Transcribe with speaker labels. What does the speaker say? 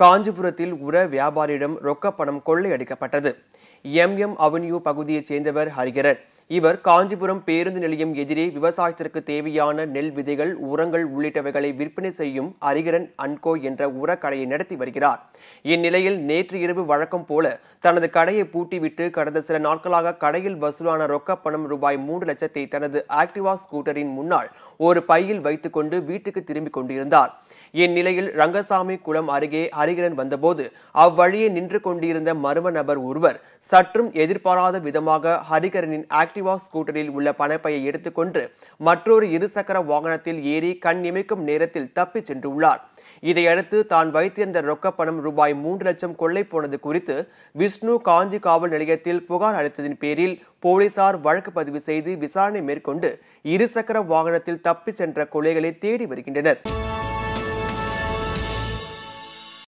Speaker 1: காஞ்சிபுரத்தில் உர வியாபாரியிடம் ரொக்க பணம் கொள்ளையடிக்கப்பட்டது எம் எம் அவென்யூ பகுதியைச் சேர்ந்தவர் ஹரிகரன் இவர் காஞ்சிபுரம் பேருந்து நிலையம் எதிரே விவசாயத்திற்கு தேவையான நெல் விதைகள் உரங்கள் உள்ளிட்டவைகளை விற்பனை செய்யும் அரிகரன் அன்கோ என்ற உரக்கடையை நடத்தி வருகிறார் இந்நிலையில் நேற்று இரவு வழக்கம் போல தனது கடையை பூட்டிவிட்டு கடந்த சில நாட்களாக கடையில் வசூலான ரொக்க பணம் ரூபாய் மூன்று லட்சத்தை தனது ஆக்டிவா ஸ்கூட்டரின் முன்னால் ஒரு பையில் வைத்துக்கொண்டு வீட்டுக்கு திரும்பிக் கொண்டிருந்தார் இந்நிலையில் ரங்கசாமி குளம் அருகே ஹரிகரன் வந்தபோது அவ்வழியே நின்று கொண்டிருந்த மர்ம நபர் ஒருவர் சற்றும் எதிர்பாராத விதமாக ஹரிகரனின் ஆக்டிவ் ஆக்டிவா ஸ்கூட்டரில் உள்ள பணப்பையை எடுத்துக்கொண்டு மற்றொரு இருசக்கர வாகனத்தில் ஏறி கண் இமைக்கும் நேரத்தில் தப்பிச் சென்றுள்ளார் இதையடுத்து தான் வைத்திருந்த ரொக்கப்பணம் ரூபாய் மூன்று லட்சம் கொள்ளை போனது குறித்து விஷ்ணு காஞ்சி காவல் நிலையத்தில் புகார் அளித்ததின் பேரில் போலீசார் வழக்கு பதிவு செய்து விசாரணை மேற்கொண்டு இருசக்கர வாகனத்தில் தப்பிச் சென்ற கொலைகளை தேடி வருகின்றனர்